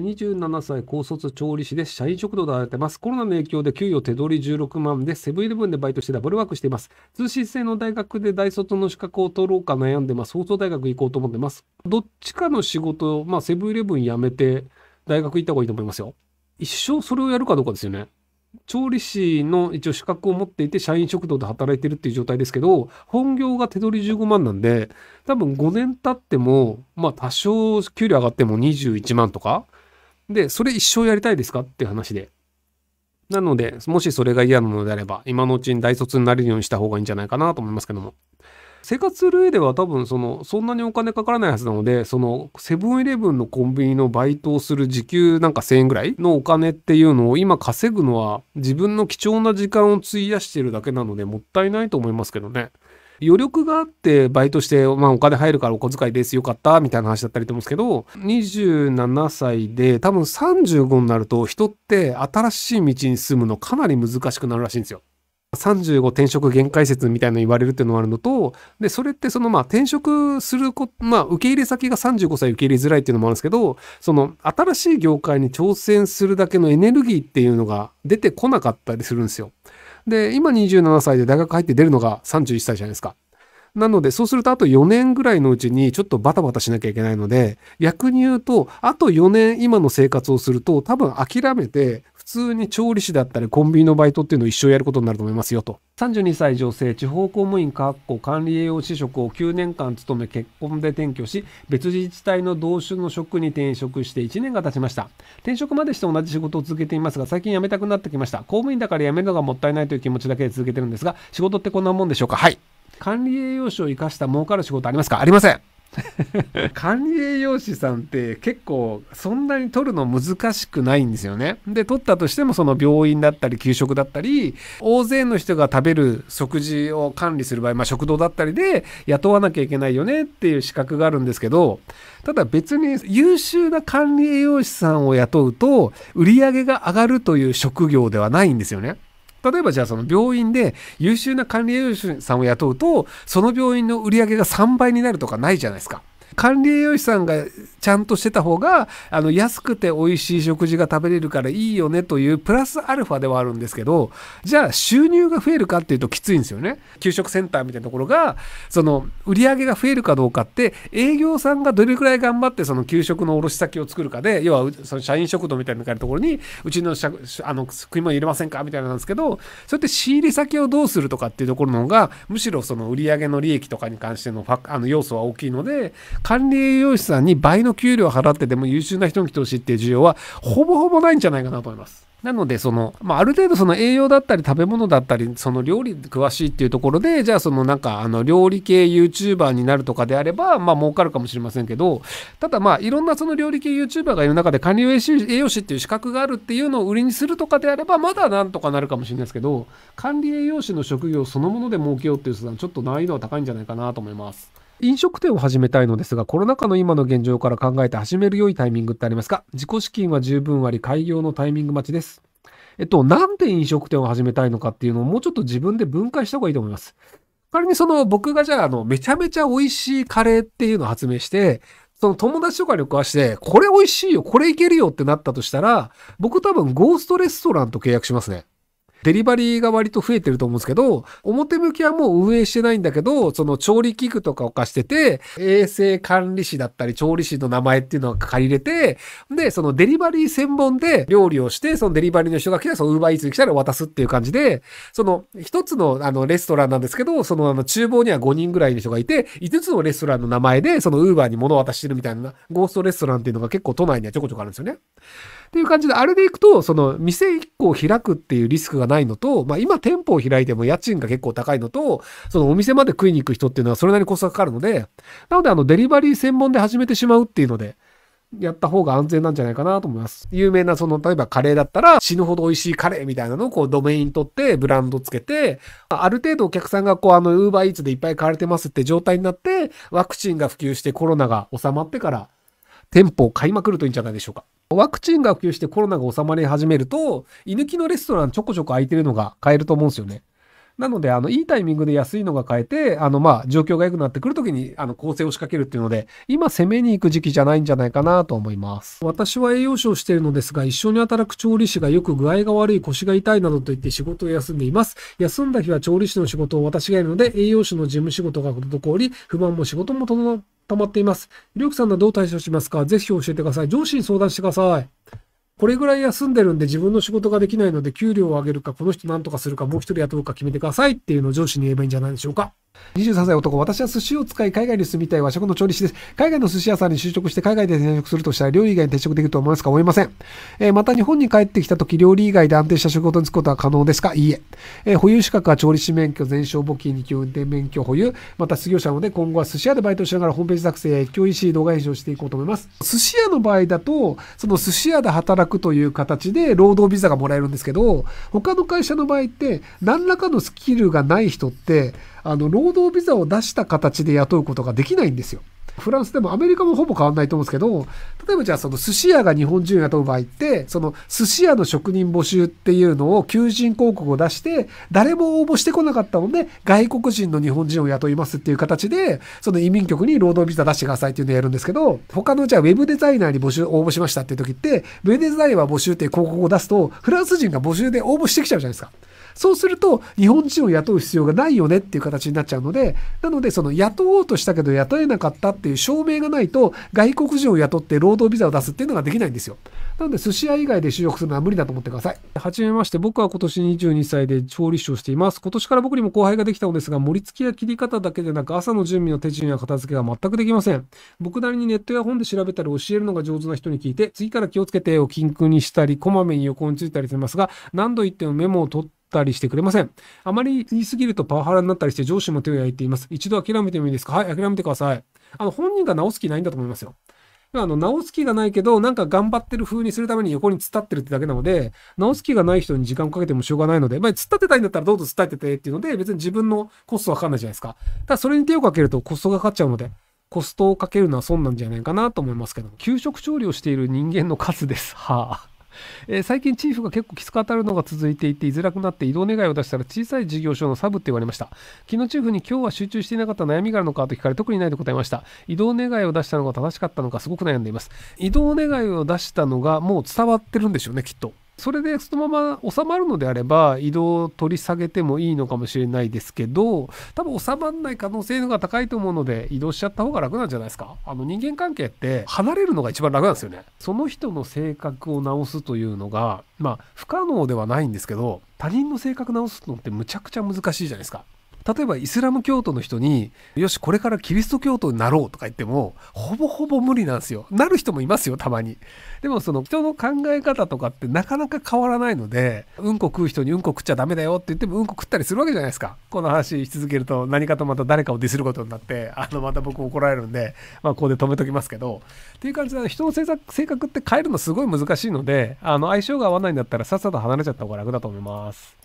27歳高卒調理師で社員食堂で働いてます。コロナの影響で給与手取り16万でセブンイレブンでバイトしてダブルワークしています。通信制の大学で大卒の資格を取ろうか悩んでます。放送大学行こうと思ってます。どっちかの仕事、まあセブンイレブン辞めて大学行った方がいいと思いますよ。一生それをやるかどうかですよね。調理師の一応資格を持っていて社員食堂で働いてるっていう状態ですけど、本業が手取り15万なんで、多分5年経っても、まあ多少給料上がっても21万とか、で、それ一生やりたいですかって話で。なので、もしそれが嫌なのであれば、今のうちに大卒になれるようにした方がいいんじゃないかなと思いますけども。生活する上では多分そのそんなにお金かからないはずなのでそのセブンイレブンのコンビニのバイトをする時給なんか1,000円ぐらいのお金っていうのを今稼ぐのは自分の貴重な時間を費やしてるだけなのでもったいないと思いますけどね。余力があってバイトして、まあ、お金入るからお小遣いですよかったみたいな話だったりと思うんですけど27歳で多分35になると人って新しい道に進むのかなり難しくなるらしいんですよ。35転職限界説みたいなの言われるっていうのがあるのと、で、それってそのまあ転職するこ、まあ受け入れ先が35歳受け入れづらいっていうのもあるんですけど、その新しい業界に挑戦するだけのエネルギーっていうのが出てこなかったりするんですよ。で、今27歳で大学入って出るのが31歳じゃないですか。なので、そうするとあと4年ぐらいのうちにちょっとバタバタしなきゃいけないので、逆に言うと、あと4年今の生活をすると、多分諦めて、通に調理師だったりコンビニのバイトっていうのを一生やることになると思いますよと。32歳女性、地方公務員かっこ管理栄養士職を9年間勤め結婚で転居し、別自治体の同種の職に転職して1年が経ちました。転職までして同じ仕事を続けていますが、最近辞めたくなってきました。公務員だから辞めるのがもったいないという気持ちだけで続けてるんですが、仕事ってこんなもんでしょうかはい。管理栄養士を生かした儲かる仕事ありますかありません。管理栄養士さんって結構そんなに取るの難しくないんですよね。で取ったとしてもその病院だったり給食だったり大勢の人が食べる食事を管理する場合、まあ、食堂だったりで雇わなきゃいけないよねっていう資格があるんですけどただ別に優秀な管理栄養士さんを雇うと売り上げが上がるという職業ではないんですよね。例えばじゃあその病院で優秀な管理栄養士さんを雇うとその病院の売り上げが3倍になるとかないじゃないですか。管理栄養士さんがちゃんとしてた方が、あの、安くて美味しい食事が食べれるからいいよねという、プラスアルファではあるんですけど、じゃあ収入が増えるかっていうときついんですよね。給食センターみたいなところが、その、売り上げが増えるかどうかって、営業さんがどれくらい頑張って、その給食の卸先を作るかで、要は、その社員食堂みたいなところに、うちのあの食い物入れませんかみたいなんですけど、そうやって仕入れ先をどうするとかっていうところの方が、むしろその売り上げの利益とかに関してのあの要素は大きいので、管理栄養士さんに倍のの給料払ってでも優秀な人に来てほしいっていう需要はほぼほぼないんじゃないかなと思います。なので、その、まあ、ある程度その栄養だったり食べ物だったり、その料理詳しいっていうところで、じゃあそのなんか、あの、料理系 YouTuber になるとかであれば、まあ、儲かるかもしれませんけど、ただまあ、いろんなその料理系 YouTuber がいる中で管理栄養士っていう資格があるっていうのを売りにするとかであれば、まだなんとかなるかもしれないですけど、管理栄養士の職業そのもので儲けようっていう手段、ちょっと難易度は高いんじゃないかなと思います。飲食店を始めたいのですが、コロナ禍の今の現状から考えて始める良いタイミングってありますか自己資金は十分割り、開業のタイミング待ちです。えっと、なんで飲食店を始めたいのかっていうのをもうちょっと自分で分解した方がいいと思います。仮にその僕がじゃあ、あの、めちゃめちゃ美味しいカレーっていうのを発明して、その友達とかに食わして、これ美味しいよ、これいけるよってなったとしたら、僕多分ゴーストレストランと契約しますね。デリバリーが割と増えてると思うんですけど、表向きはもう運営してないんだけど、その調理器具とかを貸してて、衛生管理士だったり調理師の名前っていうのが借りれて、で、そのデリバリー専門で料理をして、そのデリバリーの人が来ら、そのウーバーイーツに来たら渡すっていう感じで、その一つのあのレストランなんですけど、そのあの厨房には5人ぐらいの人がいて、5つのレストランの名前で、そのウーバーに物を渡してるみたいな、ゴーストレストランっていうのが結構都内にはちょこちょこあるんですよね。っていう感じで、あれでいくと、その店1個を開くっていうリスクがないのと、まあ今店舗を開いても家賃が結構高いのと、そのお店まで食いに行く人っていうのはそれなりにコストがかかるので、なのであのデリバリー専門で始めてしまうっていうので、やった方が安全なんじゃないかなと思います。有名なその、例えばカレーだったら死ぬほど美味しいカレーみたいなのをこうドメイン取ってブランドつけて、ある程度お客さんがこうあのウーバーイーツでいっぱい買われてますって状態になって、ワクチンが普及してコロナが収まってから店舗を買いまくるといいんじゃないでしょうか。ワクチンが普及してコロナが収まり始めると、居抜きのレストランちょこちょこ空いてるのが買えると思うんですよね。なので、あの、いいタイミングで安いのが買えて、あの、まあ、状況が良くなってくるときに、あの、構成を仕掛けるっていうので、今攻めに行く時期じゃないんじゃないかなと思います。私は栄養士をしているのですが、一緒に働く調理師がよく具合が悪い、腰が痛いなどと言って仕事を休んでいます。休んだ日は調理師の仕事を私がやるので、栄養士の事務仕事が滞り、不満も仕事も整って、溜まっています。りょうさんはどう対処しますかぜひ教えてください。上司に相談してください。これぐらい休んでるんで自分の仕事ができないので給料を上げるか、この人何とかするか、もう一人雇うか決めてくださいっていうのを上司に言えばいいんじゃないでしょうか。23歳男、私は寿司を使い海外に住みたい和食の調理師です。海外の寿司屋さんに就職して海外で転職するとしたら料理以外に転職できると思いますか思いません。えー、また日本に帰ってきた時、料理以外で安定した仕事に就くことは可能ですかいいえ。えー、保有資格は調理師免許、全商簿記2級運転免許保有。また失業者なので今後は寿司屋でバイトしながらホームページ作成や教 EC 動画編集をしていこうと思います。寿司屋の場合だと、その寿司屋で働くという形で労働ビザがもらえるんですけど、他の会社の場合って何らかのスキルがない人って、あの、労働ビザを出した形で雇うことができないんですよ。フランスでもアメリカもほぼ変わんないと思うんですけど、例えばじゃあその寿司屋が日本人を雇う場合って、その寿司屋の職人募集っていうのを求人広告を出して、誰も応募してこなかったので、外国人の日本人を雇いますっていう形で、その移民局に労働ビザ出してくださいっていうのをやるんですけど、他のじゃあウェブデザイナーに募集、応募しましたっていう時って、ウェブデザイナー募集っていう広告を出すと、フランス人が募集で応募してきちゃうじゃないですか。そうすると、日本人を雇う必要がないよねっていう形になっちゃうので、なので、その雇おうとしたけど雇えなかったっていう証明がないと、外国人を雇って労働ビザを出すっていうのができないんですよ。なので、寿司屋以外で就職するのは無理だと思ってください。はじめまして、僕は今年22歳で調理師をしています。今年から僕にも後輩ができたのですが、盛り付けや切り方だけでなく、朝の準備の手順や片付けが全くできません。僕なりにネットや本で調べたり教えるのが上手な人に聞いて、次から気をつけてを禁句にしたり、こまめに横についたりしてますが、何度言ってもメモを取って、たりしてくれません。あまり言いすぎるとパワハラになったりして上司も手を焼いています。一度諦めてもいいですかはい、諦めてください。あの、本人が直す気ないんだと思いますよ。あの、直す気がないけど、なんか頑張ってる風にするために横に突っ立ってるってだけなので、直す気がない人に時間をかけてもしょうがないので、まあ、突っ立てたいんだったらどうぞ突っ立ててっていうので、別に自分のコストはかかんないじゃないですか。ただ、それに手をかけるとコストがかかっちゃうので、コストをかけるのは損なんじゃないかなと思いますけど給食調理をしている人間の数です。はあ。えー、最近チーフが結構きつく当たるのが続いていて居づらくなって移動願いを出したら小さい事業所のサブって言われました昨日チーフに今日は集中していなかった悩みがあるのかと聞かれ特にないと答えました移動願いを出したのが正しかったのかすごく悩んでいます移動願いを出したのがもう伝わってるんでしょうねきっとそれでそのまま収まるのであれば移動を取り下げてもいいのかもしれないですけど多分収まらない可能性が高いと思うので移動しちゃった方が楽なんじゃないですかあの人間関係って離れるのが一番楽なんですよねその人の性格を直すというのがまあ不可能ではないんですけど他人の性格直すのってむちゃくちゃ難しいじゃないですか例えばイスラム教徒の人によしこれからキリスト教徒になろうとか言ってもほぼほぼ無理なんですよなる人もいますよたまにでもその人の考え方とかってなかなか変わらないのでうんこ食う人にうんこ食っちゃダメだよって言ってもうんこ食ったりするわけじゃないですかこの話し続けると何かとまた誰かをディスることになってあのまた僕怒られるんで、まあ、ここで止めときますけどっていう感じで人の性格って変えるのすごい難しいのであの相性が合わないんだったらさっさと離れちゃった方が楽だと思います。